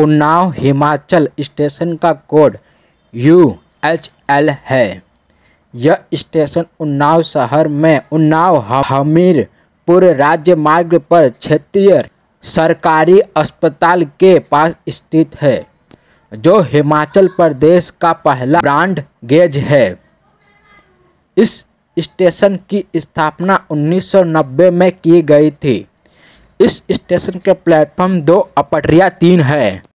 Unnao Himachal station का code U H L है यह स्टेशन उन्नाव शहर में उन्नाव हमीरपुर राज्य मार्ग पर क्षेत्रीय सरकारी अस्पताल के पास स्थित है जो हिमाचल प्रदेश का पहला ब्रांड गेज है इस स्टेशन की स्थापना 1990 में की गई थी इस स्टेशन के प्लेटफॉर्म दो अपटरिया तीन है